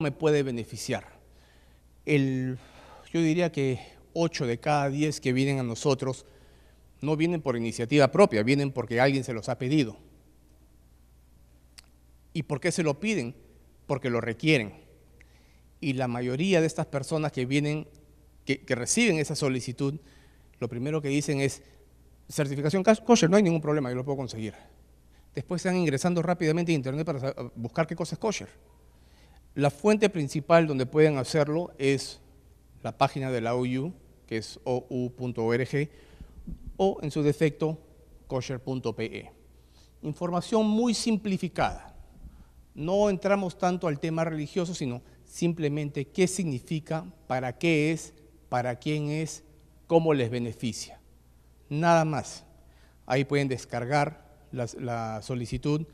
me puede beneficiar. yo diría que 8 de cada 10 que vienen a nosotros no vienen por iniciativa propia, vienen porque alguien se los ha pedido. ¿Y por qué se lo piden? Porque lo requieren. Y la mayoría de estas personas que vienen, que, que reciben esa solicitud, lo primero que dicen es, certificación kosher, no hay ningún problema, yo lo puedo conseguir. Después están ingresando rápidamente a internet para buscar qué cosa es kosher. La fuente principal donde pueden hacerlo es la página de la OU, que es ou.org, o en su defecto, kosher.pe. Información muy simplificada. No entramos tanto al tema religioso, sino simplemente qué significa, para qué es, para quién es, cómo les beneficia. Nada más. Ahí pueden descargar la, la solicitud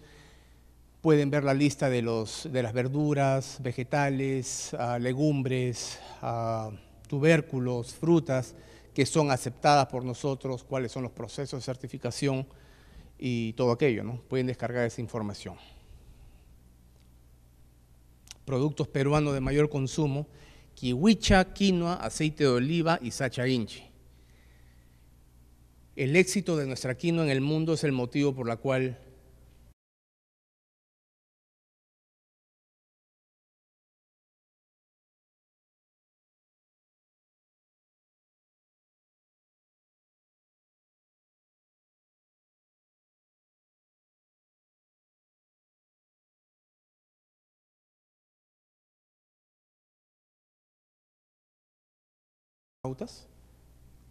Pueden ver la lista de, los, de las verduras, vegetales, ah, legumbres, ah, tubérculos, frutas que son aceptadas por nosotros, cuáles son los procesos de certificación y todo aquello. ¿no? Pueden descargar esa información. Productos peruanos de mayor consumo, kiwicha, quinoa, aceite de oliva y sacha inchi. El éxito de nuestra quinoa en el mundo es el motivo por la cual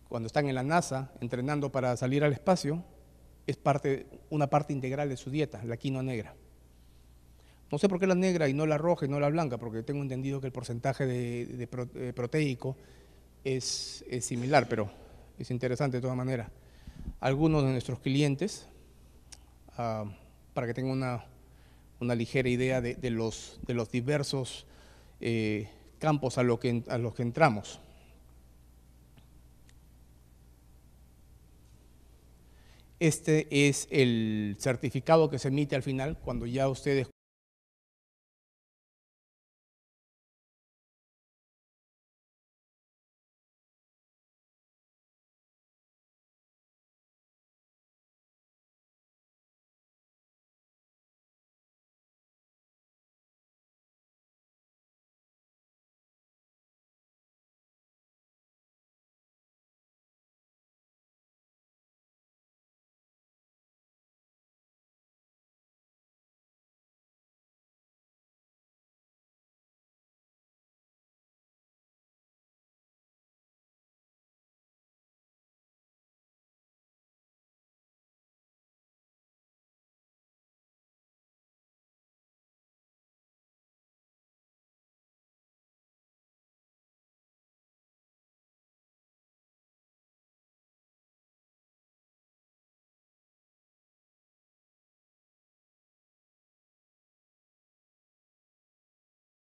cuando están en la NASA entrenando para salir al espacio, es parte, una parte integral de su dieta, la quinoa negra. No sé por qué la negra y no la roja y no la blanca, porque tengo entendido que el porcentaje de, eh, proteico es, similar, pero es interesante de todas maneras. Algunos de nuestros clientes, ah, para que tengan una, ligera idea de, de los, diversos eh, campos a, que, a los que entramos. Este es el certificado que se emite al final, cuando ya ustedes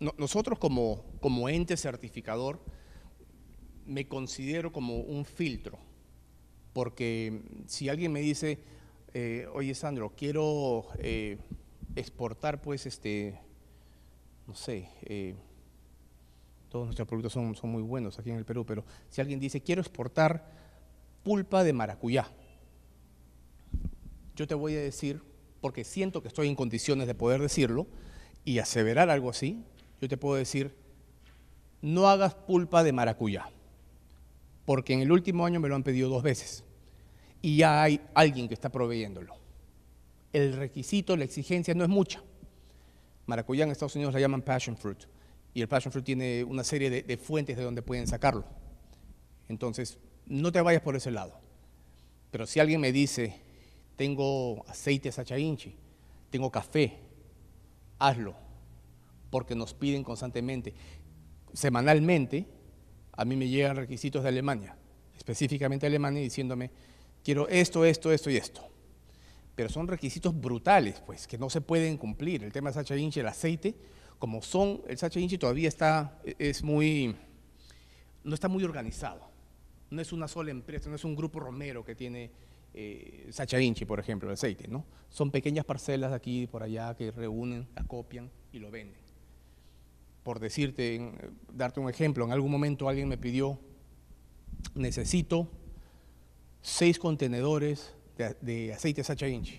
nosotros como, ente certificador, me considero como un filtro, porque si alguien me dice, eh, oye Sandro, quiero eh, exportar pues este, no sé, eh, todos nuestros productos son, son, muy buenos aquí en el Perú, pero si alguien dice, quiero exportar pulpa de maracuyá, yo te voy a decir, porque siento que estoy en condiciones de poder decirlo y aseverar algo así, yo te puedo decir, no hagas pulpa de maracuyá, porque en el último año me lo han pedido dos veces y ya hay alguien que está proveyéndolo. El requisito, la exigencia no es mucha. Maracuyá en Estados Unidos la llaman passion fruit y el passion fruit tiene una serie de, fuentes de donde pueden sacarlo. Entonces, no te vayas por ese lado. Pero si alguien me dice, tengo aceite sachainchi, tengo café, hazlo porque nos piden constantemente. Semanalmente, a mí me llegan requisitos de Alemania, específicamente Alemania, diciéndome, quiero esto, esto, esto y esto. Pero son requisitos brutales, pues, que no se pueden cumplir. El tema de Sacha Inchi, el aceite, como son, el Sacha Inchi todavía está, e, es muy, no está muy organizado. No es una sola empresa, no es un grupo romero que tiene eh, Sacha Vinci, por ejemplo, el aceite, ¿no? Son pequeñas parcelas aquí y por allá que reúnen, acopian y lo venden por decirte, darte un ejemplo, en algún momento alguien me pidió, necesito seis contenedores de, aceite Sacha Inchi.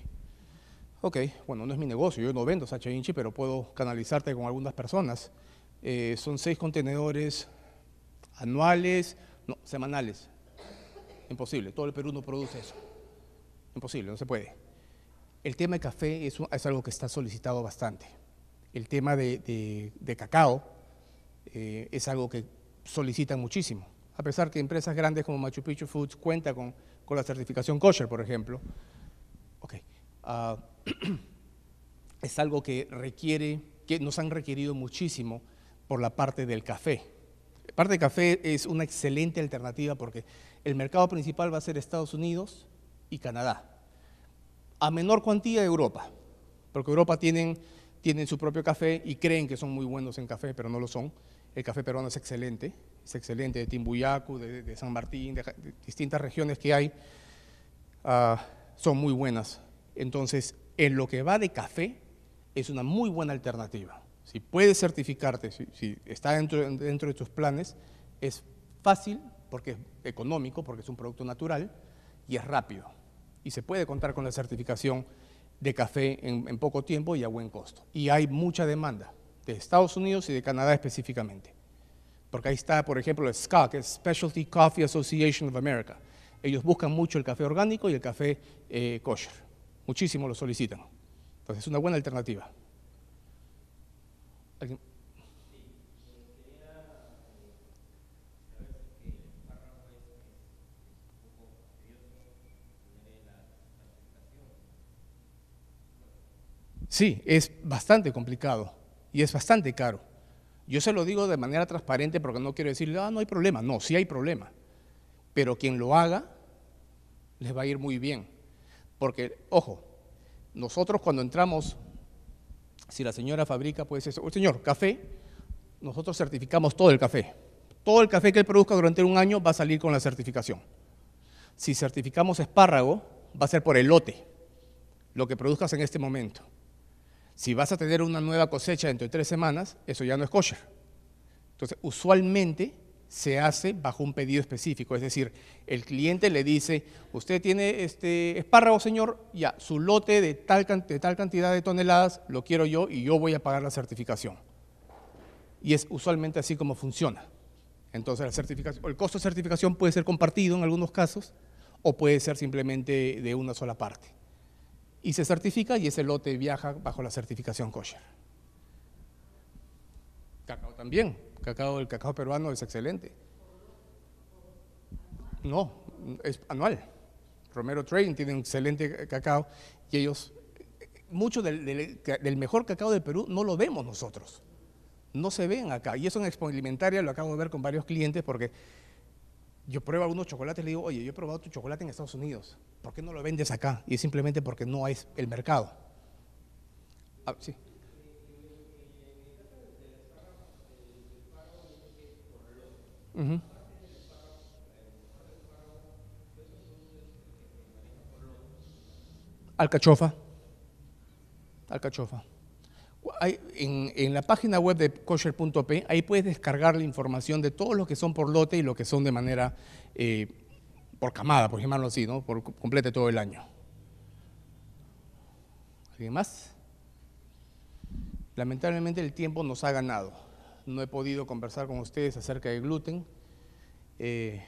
Ok, bueno, no es mi negocio, yo no vendo Sacha Inchi, pero puedo canalizarte con algunas personas. Eh, son seis contenedores anuales, no, semanales. Imposible, todo el Perú no produce eso. Imposible, no se puede. El tema de café es algo que está solicitado bastante el tema de, de, cacao eh, es algo que solicitan muchísimo. A pesar que empresas grandes como Machu Picchu Foods cuenta con, la certificación kosher, por ejemplo, okay. Ah, es algo que requiere, que nos han requerido muchísimo por la parte del café. La parte del café es una excelente alternativa porque el mercado principal va a ser Estados Unidos y Canadá. A menor cuantía Europa, porque Europa tienen tienen su propio café y creen que son muy buenos en café, pero no lo son. El café peruano es excelente, es excelente, de Timbuyacu, de, San Martín, de, distintas regiones que hay, ah, son muy buenas. Entonces, en lo que va de café, es una muy buena alternativa. Si puedes certificarte, si, está dentro de tus planes, es fácil porque es económico, porque es un producto natural y es rápido. Y se puede contar con la certificación de café en, poco tiempo y a buen costo. Y hay mucha demanda de Estados Unidos y de Canadá específicamente. Porque ahí está, por ejemplo, el SCA, Specialty Coffee Association of America. Ellos buscan mucho el café orgánico y el café eh, kosher. Muchísimo lo solicitan. Entonces es una buena alternativa. Sí, es bastante complicado y es bastante caro. Yo se lo digo de manera transparente porque no quiero decir, ah, no hay problema. No, sí hay problema. Pero quien lo haga, les va a ir muy bien. Porque, ojo, nosotros cuando entramos, si la señora fabrica, pues eso, señor, café, nosotros certificamos todo el café. Todo el café que él produzca durante un año va a salir con la certificación. Si certificamos espárrago, va a ser por el lote, lo que produzcas en este momento. Si vas a tener una nueva cosecha dentro de tres semanas, eso ya no es kosher. Entonces, usualmente se hace bajo un pedido específico, es decir, el cliente le dice, usted tiene este espárrago, señor, ya, su lote de tal, cantidad de toneladas lo quiero yo y yo voy a pagar la certificación. Y es usualmente así como funciona. Entonces, el costo de certificación puede ser compartido en algunos casos o puede ser simplemente de una sola parte y se certifica y ese lote viaja bajo la certificación kosher. Cacao también, cacao, el cacao peruano es excelente. No, es anual. Romero Trading tiene un excelente cacao y ellos, mucho del, mejor cacao de Perú no lo vemos nosotros. No se ven acá. Y eso en Experimentaria lo acabo de ver con varios clientes porque yo pruebo algunos chocolates, le digo, oye, yo he probado tu chocolate en Estados Unidos, ¿por qué no lo vendes acá? Y es simplemente porque no hay el mercado. Ah, sí. Alcachofa. Alcachofa en, la página web de kosher.p, ahí puedes descargar la información de todos los que son por lote y los que son de manera eh, por camada, por llamarlo así, ¿no? Por complete todo el año. ¿Alguien más? Lamentablemente el tiempo nos ha ganado. No he podido conversar con ustedes acerca de gluten. Eh,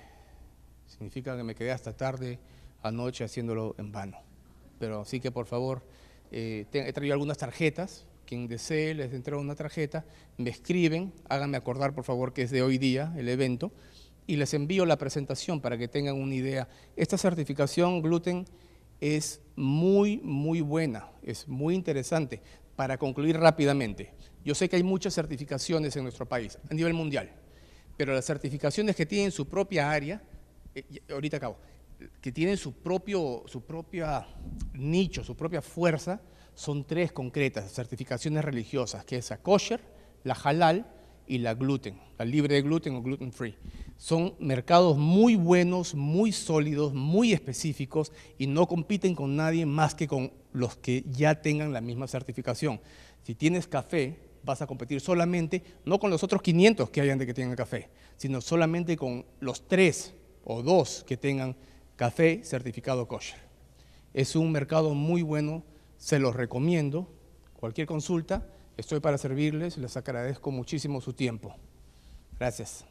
significa que me quedé hasta tarde anoche haciéndolo en vano. Pero sí que por favor, eh, he traído algunas tarjetas quien desee les entrego una tarjeta, me escriben, háganme acordar por favor que es de hoy día el evento, y les envío la presentación para que tengan una idea. Esta certificación gluten es muy, muy buena, es muy interesante. Para concluir rápidamente, yo sé que hay muchas certificaciones en nuestro país, a nivel mundial, pero las certificaciones que tienen su propia área, eh, ahorita acabo, que tienen su propio, su nicho, su propia fuerza, son tres concretas, certificaciones religiosas, que es la kosher, la halal y la gluten, la libre de gluten o gluten free. Son mercados muy buenos, muy sólidos, muy específicos y no compiten con nadie más que con los que ya tengan la misma certificación. Si tienes café, vas a competir solamente, no con los otros 500 que hayan de que tengan café, sino solamente con los tres o dos que tengan café certificado kosher. Es un mercado muy bueno se los recomiendo. Cualquier consulta, estoy para servirles. Les agradezco muchísimo su tiempo. Gracias.